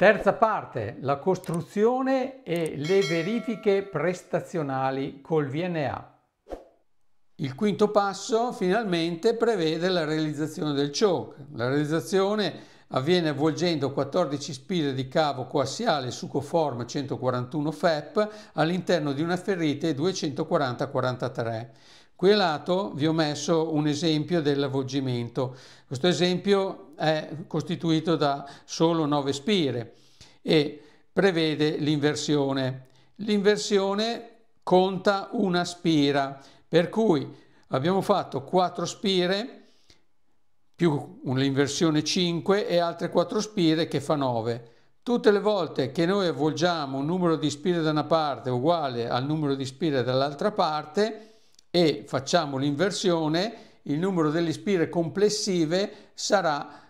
Terza parte, la costruzione e le verifiche prestazionali col VNA. Il quinto passo finalmente prevede la realizzazione del choke. La realizzazione avviene avvolgendo 14 spille di cavo coassiale sucoform 141 FEP all'interno di una ferrite 240-43. Qui a lato vi ho messo un esempio dell'avvolgimento. Questo esempio è costituito da solo 9 spire e prevede l'inversione. L'inversione conta una spira, per cui abbiamo fatto 4 spire più l'inversione 5 e altre 4 spire che fa 9. Tutte le volte che noi avvolgiamo un numero di spire da una parte uguale al numero di spire dall'altra parte, e facciamo l'inversione, il numero delle spire complessive sarà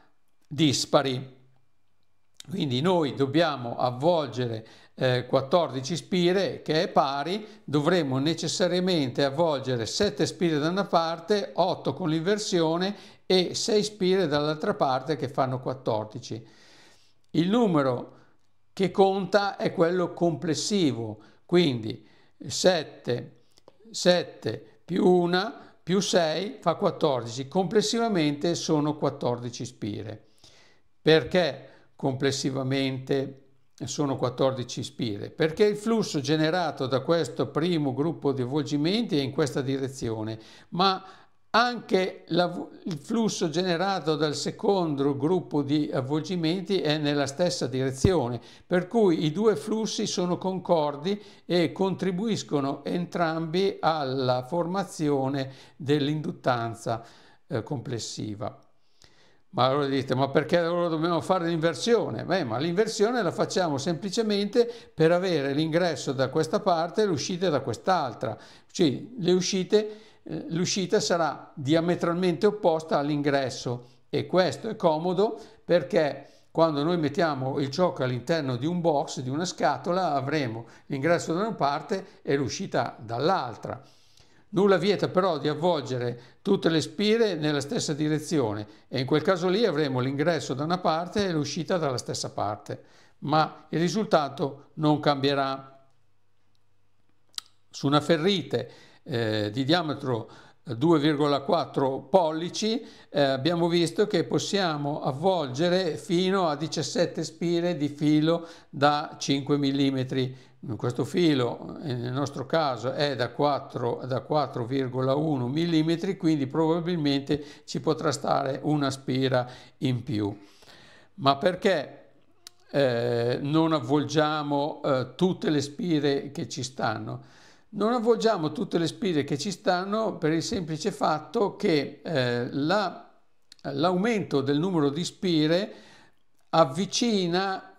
dispari. Quindi noi dobbiamo avvolgere eh, 14 spire che è pari, dovremo necessariamente avvolgere 7 spire da una parte, 8 con l'inversione e 6 spire dall'altra parte che fanno 14. Il numero che conta è quello complessivo, quindi 7, 7, più 1 più 6 fa 14, complessivamente sono 14 spire. Perché complessivamente sono 14 spire? Perché il flusso generato da questo primo gruppo di avvolgimenti è in questa direzione, ma anche la, il flusso generato dal secondo gruppo di avvolgimenti è nella stessa direzione, per cui i due flussi sono concordi e contribuiscono entrambi alla formazione dell'induttanza eh, complessiva. Ma allora dite, ma perché allora dobbiamo fare l'inversione? Beh, ma l'inversione la facciamo semplicemente per avere l'ingresso da questa parte e l'uscita da quest'altra. Cioè, le uscite eh, l'uscita sarà diametralmente opposta all'ingresso e questo è comodo perché quando noi mettiamo il cioc all'interno di un box, di una scatola, avremo l'ingresso da una parte e l'uscita dall'altra. Nulla vieta però di avvolgere tutte le spire nella stessa direzione e in quel caso lì avremo l'ingresso da una parte e l'uscita dalla stessa parte, ma il risultato non cambierà. Su una ferrite eh, di diametro 2,4 pollici eh, abbiamo visto che possiamo avvolgere fino a 17 spire di filo da 5 mm questo filo eh, nel nostro caso è da 4,1 da 4 mm quindi probabilmente ci potrà stare una spira in più ma perché eh, non avvolgiamo eh, tutte le spire che ci stanno non avvolgiamo tutte le spire che ci stanno per il semplice fatto che eh, la, l'aumento del numero di spire avvicina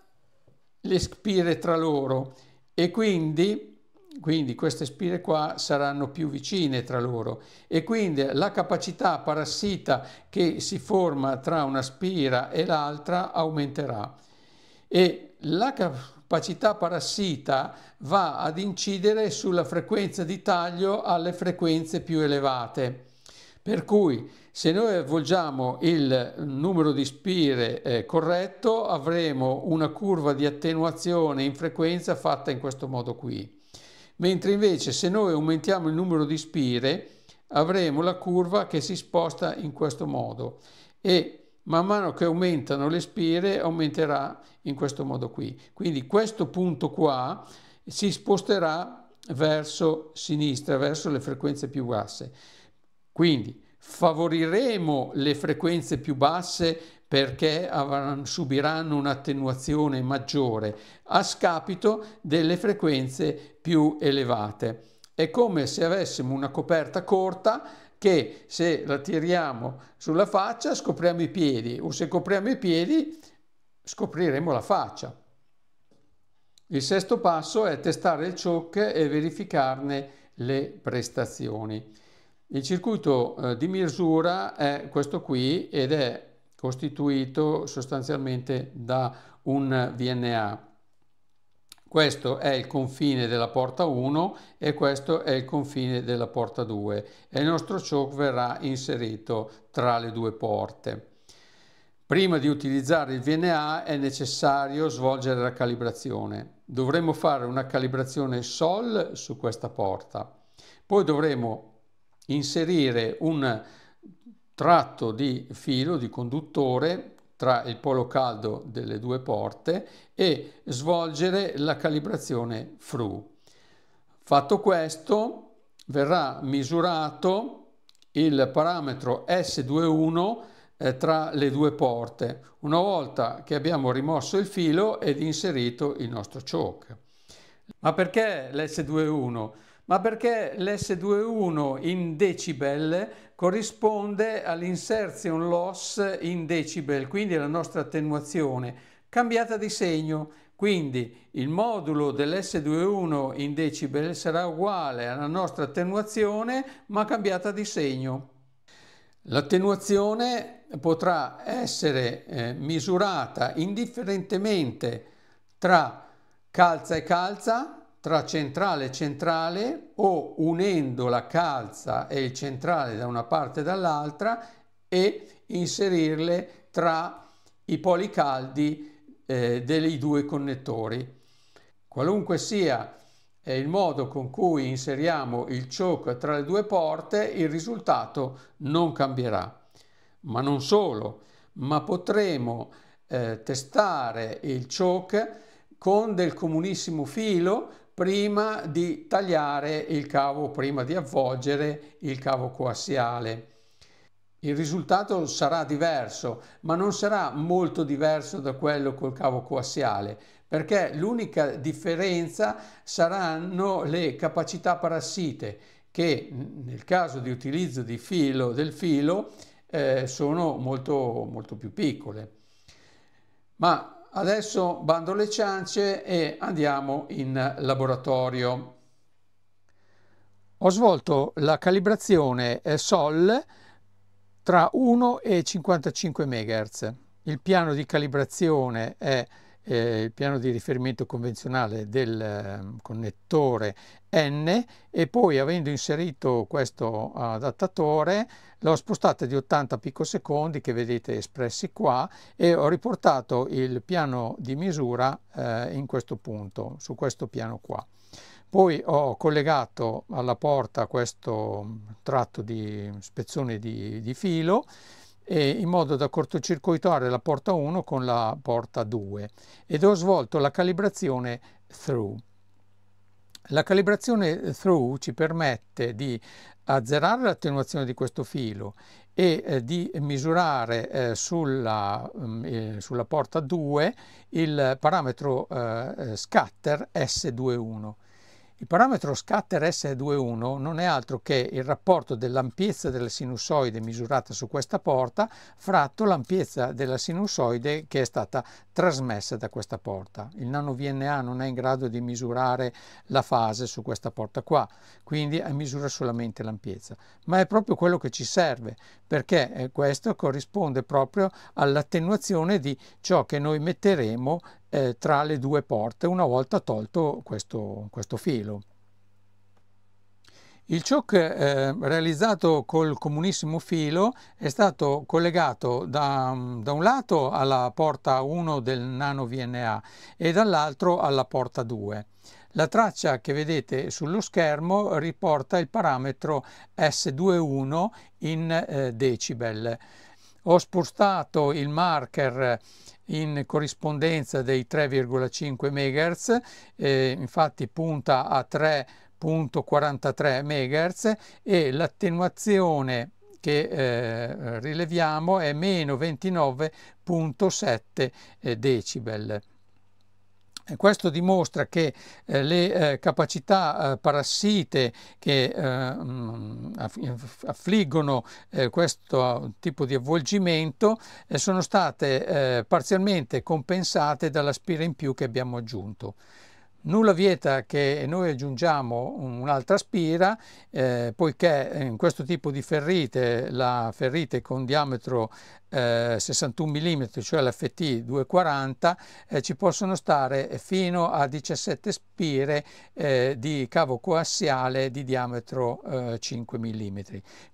le spire tra loro e quindi, quindi queste spire qua saranno più vicine tra loro e quindi la capacità parassita che si forma tra una spira e l'altra aumenterà e la capacità capacità parassita va ad incidere sulla frequenza di taglio alle frequenze più elevate. Per cui se noi avvolgiamo il numero di spire eh, corretto avremo una curva di attenuazione in frequenza fatta in questo modo qui. Mentre invece se noi aumentiamo il numero di spire avremo la curva che si sposta in questo modo e Man mano che aumentano le spire aumenterà in questo modo qui. Quindi questo punto qua si sposterà verso sinistra, verso le frequenze più basse. Quindi favoriremo le frequenze più basse perché avranno, subiranno un'attenuazione maggiore a scapito delle frequenze più elevate. È come se avessimo una coperta corta che se la tiriamo sulla faccia scopriamo i piedi o se copriamo i piedi scopriremo la faccia. Il sesto passo è testare il choc e verificarne le prestazioni. Il circuito eh, di misura è questo qui ed è costituito sostanzialmente da un VNA. Questo è il confine della porta 1 e questo è il confine della porta 2 e il nostro choke verrà inserito tra le due porte. Prima di utilizzare il VNA è necessario svolgere la calibrazione. Dovremo fare una calibrazione SOL su questa porta. Poi dovremo inserire un tratto di filo, di conduttore, tra il polo caldo delle due porte e svolgere la calibrazione FRU. Fatto questo, verrà misurato il parametro S21 eh, tra le due porte, una volta che abbiamo rimosso il filo ed inserito il nostro choke. Ma perché l'S21? Ma perché l'S21 in decibel corrisponde all'insertion loss in decibel, quindi alla nostra attenuazione, cambiata di segno, quindi il modulo dell'S21 in decibel sarà uguale alla nostra attenuazione ma cambiata di segno. L'attenuazione potrà essere eh, misurata indifferentemente tra calza e calza, tra centrale e centrale o unendo la calza e il centrale da una parte e dall'altra e inserirle tra i poli caldi eh, dei due connettori. Qualunque sia il modo con cui inseriamo il choke tra le due porte, il risultato non cambierà. Ma non solo, ma potremo eh, testare il choke con del comunissimo filo prima di tagliare il cavo, prima di avvolgere il cavo coassiale. Il risultato sarà diverso, ma non sarà molto diverso da quello col cavo coassiale, perché l'unica differenza saranno le capacità parassite, che nel caso di utilizzo di filo, del filo eh, sono molto, molto più piccole. Ma Adesso bando le ciance e andiamo in laboratorio. Ho svolto la calibrazione eh, SOL tra 1 e 55 MHz. Il piano di calibrazione è eh, il piano di riferimento convenzionale del ehm, connettore N e poi avendo inserito questo eh, adattatore l'ho spostata di 80 picosecondi che vedete espressi qua e ho riportato il piano di misura eh, in questo punto, su questo piano qua. Poi ho collegato alla porta questo mm, tratto di spezzone di, di filo in modo da cortocircuitare la porta 1 con la porta 2 ed ho svolto la calibrazione through. La calibrazione through ci permette di azzerare l'attenuazione di questo filo e eh, di misurare eh, sulla, mm, eh, sulla, porta 2 il parametro eh, eh, scatter S21. Il parametro scatter S21 non è altro che il rapporto dell'ampiezza della sinusoide misurata su questa porta fratto l'ampiezza della sinusoide che è stata trasmessa da questa porta. Il nano VNA non è in grado di misurare la fase su questa porta qua, quindi eh, misura solamente l'ampiezza. Ma è proprio quello che ci serve, perché eh, questo corrisponde proprio all'attenuazione di ciò che noi metteremo eh, tra le due porte una volta tolto questo, questo filo. Il choc eh, realizzato col comunissimo filo è stato collegato da, da, un lato alla porta 1 del nano VNA e dall'altro alla porta 2. La traccia che vedete sullo schermo riporta il parametro S21 in eh, decibel. Ho spostato il marker in corrispondenza dei 3,5 MHz, eh, infatti punta a 3.43 MHz e l'attenuazione che eh, rileviamo è meno 29.7 eh, decibel. Questo dimostra che eh, le eh, capacità eh, parassite che eh, mm, affliggono eh, questo tipo di avvolgimento eh, sono state parzialmente compensate dall'aspira in più che abbiamo aggiunto. Nulla vieta che noi aggiungiamo un'altra spira, eh, poiché eh, in questo tipo di ferrite, la ferrite con diametro eh, 61 mm, cioè l'FT 240, eh, ci possono stare fino a 17 spire eh, di cavo coassiale di diametro 5 eh, mm.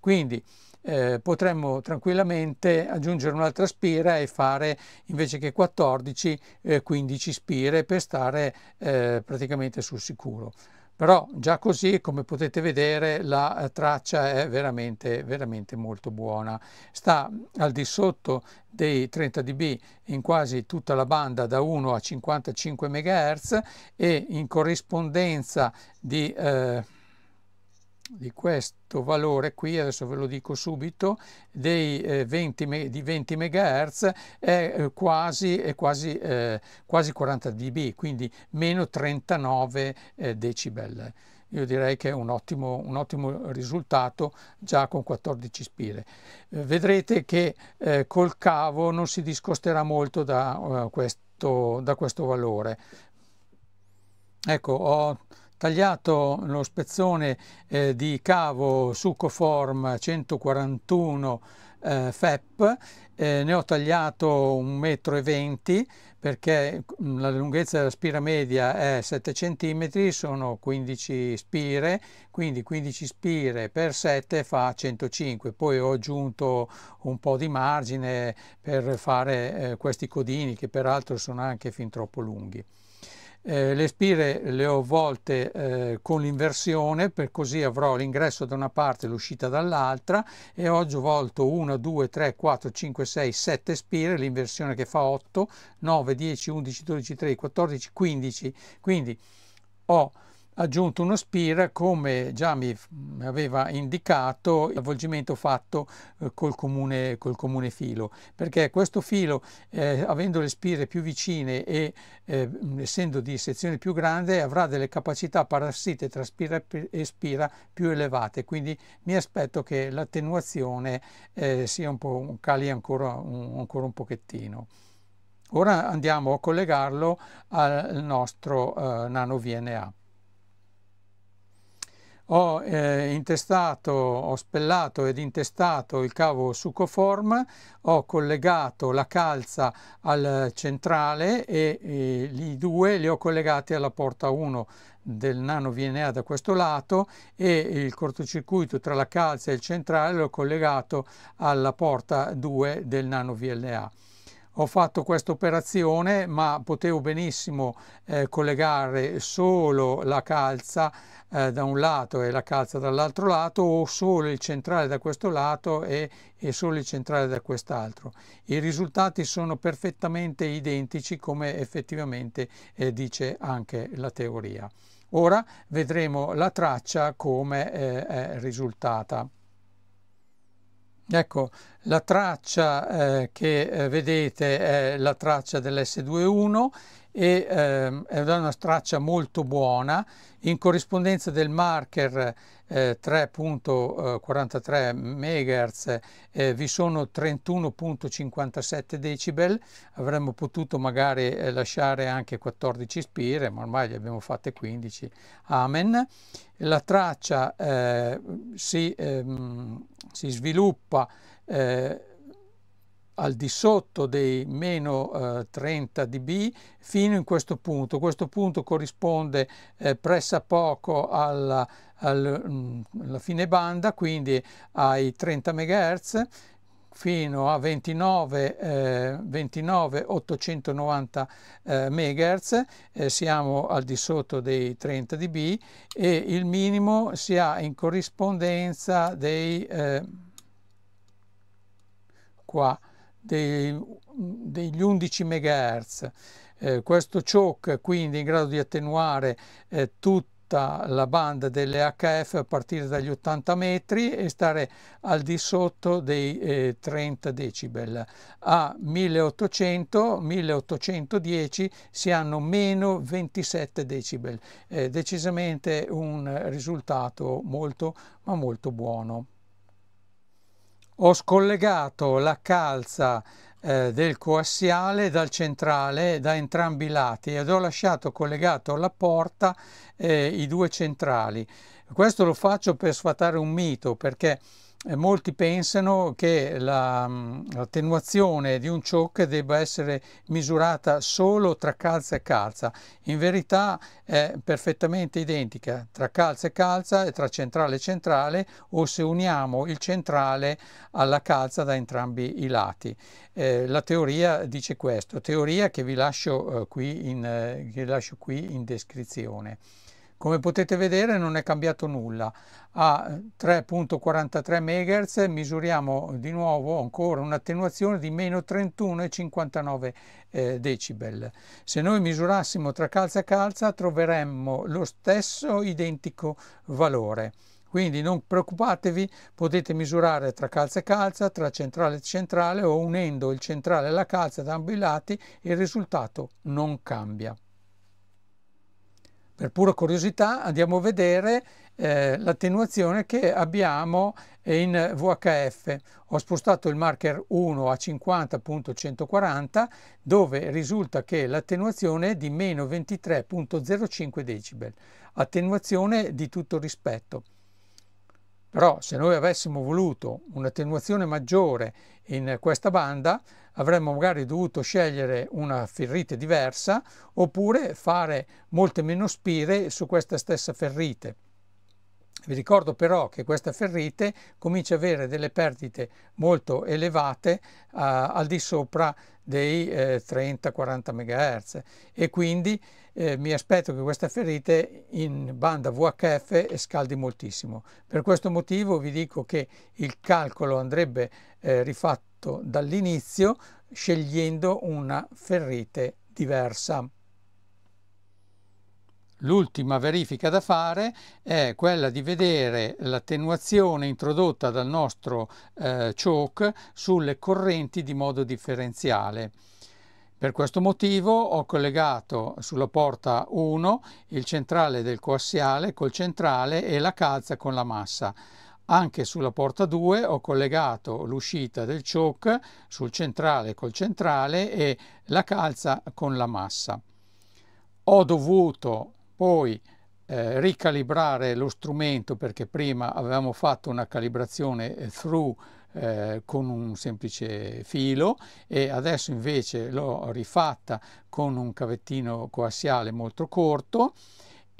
Quindi, eh, potremmo tranquillamente aggiungere un'altra spira e fare invece che 14 eh, 15 spire per stare eh, praticamente sul sicuro però già così come potete vedere la eh, traccia è veramente veramente molto buona sta al di sotto dei 30 dB in quasi tutta la banda da 1 a 55 MHz e in corrispondenza di eh, di questo valore qui, adesso ve lo dico subito, dei, 20, eh, di 20 MHz è eh, quasi, è quasi, eh, quasi 40 dB, quindi meno 39 eh, decibel. Io direi che è un ottimo, un ottimo risultato già con 14 spire. vedrete che col cavo non si discosterà molto da, questo, da questo valore. Ecco, ho tagliato lo spezzone eh, di cavo Sucoform 141 eh, FEP, eh, ne ho tagliato 1,20 m perché mm, la lunghezza della spira media è 7 cm, sono 15 spire, quindi 15 spire per 7 fa 105, poi ho aggiunto un po' di margine per fare eh, questi codini che peraltro sono anche fin troppo lunghi. Eh, le spire le ho volte eh, con l'inversione, per così avrò l'ingresso da una parte e l'uscita dall'altra e oggi ho volto 1, 2, 3, 4, 5, 6, 7 spire, l'inversione che fa 8, 9, 10, 11, 12, 13, 14, 15. Quindi ho aggiunto uno spira come già mi aveva indicato il avvolgimento fatto eh, col comune, col comune filo perché questo filo eh, avendo le spire più vicine e eh, essendo di sezione più grande avrà delle capacità parassite tra spira e spira più elevate quindi mi aspetto che l'attenuazione eh, sia un po' cali ancora un, ancora un pochettino. Ora andiamo a collegarlo al nostro eh, nano VNA ho eh, intestato, ho spellato ed intestato il cavo succoform, ho collegato la calza al centrale e, e i due li ho collegati alla porta 1 del nano VNA da questo lato e il cortocircuito tra la calza e il centrale l'ho collegato alla porta 2 del nano VLA ho fatto questa operazione ma potevo benissimo eh, collegare solo la calza eh, da un lato e la calza dall'altro lato o solo il centrale da questo lato e, e solo il centrale da quest'altro. I risultati sono perfettamente identici come effettivamente eh, dice anche la teoria. Ora vedremo la traccia come eh, è risultata. Ecco, la traccia eh, che eh, vedete è la traccia dell'S21 e eh, è una traccia molto buona in corrispondenza del marker 3.43 eh, eh, MHz, eh, vi sono 31.57 decibel, avremmo potuto magari lasciare anche 14 spire, ma ormai le abbiamo fatte 15, amen. La traccia si, ehm, si, sviluppa eh, al di sotto dei meno eh, 30 dB fino in questo punto. Questo punto corrisponde eh, pressa poco alla, al, mm, alla fine banda, quindi ai 30 MHz fino a 29, eh, 29 890 eh, MHz, eh, siamo al di sotto dei 30 dB e il minimo si ha in corrispondenza dei eh, qua dei, degli 11 MHz. Eh, questo choke quindi è in grado di attenuare eh, tutto la banda delle HF a partire dagli 80 metri e stare al di sotto dei eh, 30 decibel. A 1800-1810 si hanno meno 27 decibel, eh, decisamente un risultato molto ma molto buono ho scollegato la calza eh, del coassiale dal centrale eh, da entrambi i lati ed ho lasciato collegato alla porta eh, i due centrali. Questo lo faccio per sfatare un mito perché molti pensano che mm, l'attenuazione di un choke debba essere misurata solo tra calza e calza. In verità è perfettamente identica tra calza e calza e tra centrale e centrale o se uniamo il centrale alla calza da entrambi i lati. Eh, la teoria dice questo, teoria che vi lascio, eh, qui, in, eh, vi lascio qui in descrizione. Come potete vedere non è cambiato nulla, a 3.43 eh, MHz misuriamo di nuovo ancora un'attenuazione di meno 31,59 eh, decibel. Se noi misurassimo tra calza e calza troveremmo lo stesso identico valore. Quindi non preoccupatevi, potete misurare tra calza e calza, tra centrale e centrale o unendo il centrale alla calza da ambi i lati, il risultato non cambia per pura curiosità andiamo a vedere eh, l'attenuazione che abbiamo in VHF. Ho spostato il marker 1 a 50.140 dove risulta che l'attenuazione è di meno 23.05 decibel, attenuazione di tutto rispetto. Però se noi avessimo voluto un'attenuazione maggiore in questa banda avremmo magari dovuto scegliere una ferrite diversa oppure fare molte meno spire su questa stessa ferrite. Vi ricordo però che questa ferrite comincia ad avere delle perdite molto elevate eh, al di sopra dei eh, 30-40 MHz e quindi eh, mi aspetto che questa ferrite in banda VHF scaldi moltissimo. Per questo motivo vi dico che il calcolo andrebbe eh, rifatto fatto dall'inizio scegliendo una ferrite diversa. L'ultima verifica da fare è quella di vedere l'attenuazione introdotta dal nostro eh, choke sulle correnti di modo differenziale. Per questo motivo ho collegato sulla porta 1 il centrale del coassiale col centrale e la calza con la massa. Anche sulla porta 2 ho collegato l'uscita del choke sul centrale col centrale e la calza con la massa. Ho dovuto poi eh, ricalibrare lo strumento perché prima avevamo fatto una calibrazione eh, through eh, con un semplice filo e adesso invece l'ho rifatta con un cavettino coassiale molto corto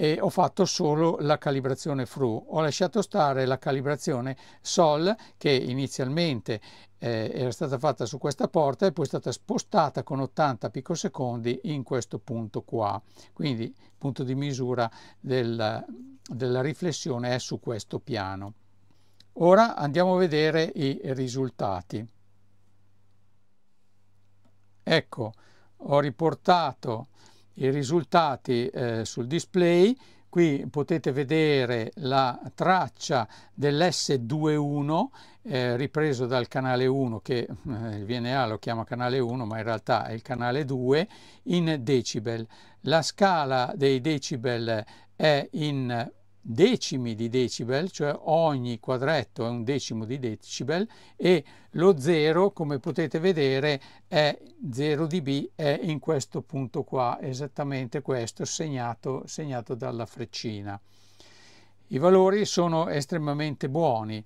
e ho fatto solo la calibrazione fru. Ho lasciato stare la calibrazione sol che inizialmente eh, era stata fatta su questa porta e poi è stata spostata con 80 picosecondi in questo punto qua. Quindi il punto di misura del, della riflessione è su questo piano. Ora andiamo a vedere i risultati. Ecco, ho riportato i risultati eh, sul display. Qui potete vedere la traccia dell'S21 eh, ripreso dal canale 1 che eh, il VNA lo chiama canale 1 ma in realtà è il canale 2 in decibel. La scala dei decibel è in decimi di decibel, cioè ogni quadretto è un decimo di decibel e lo 0 come potete vedere è 0 dB è in questo punto qua, esattamente questo segnato, segnato dalla freccina. I valori sono estremamente buoni.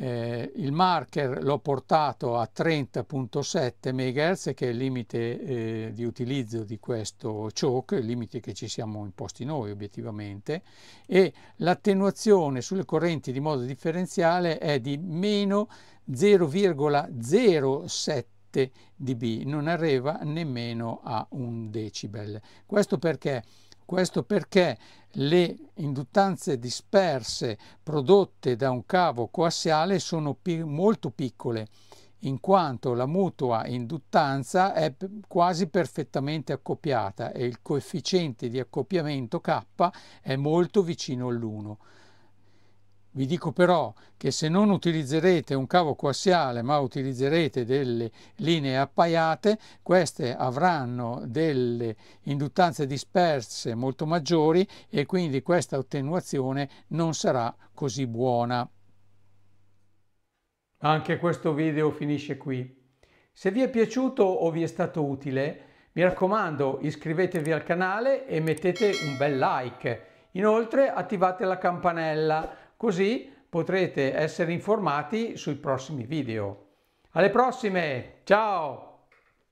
Eh, il marker l'ho portato a 30.7 MHz che è il limite eh, di utilizzo di questo choke, il limite che ci siamo imposti noi obiettivamente e l'attenuazione sulle correnti di modo differenziale è di meno 0,07 dB, non arriva nemmeno a un decibel. Questo perché questo perché le induttanze disperse prodotte da un cavo coassiale sono pi molto piccole in quanto la mutua induttanza è quasi perfettamente accoppiata e il coefficiente di accoppiamento K è molto vicino all'1. Vi dico però che se non utilizzerete un cavo coassiale ma utilizzerete delle linee appaiate, queste avranno delle induttanze disperse molto maggiori e quindi questa attenuazione non sarà così buona. Anche questo video finisce qui. Se vi è piaciuto o vi è stato utile, mi raccomando iscrivetevi al canale e mettete un bel like. Inoltre attivate la campanella così potrete essere informati sui prossimi video. Alle prossime, ciao!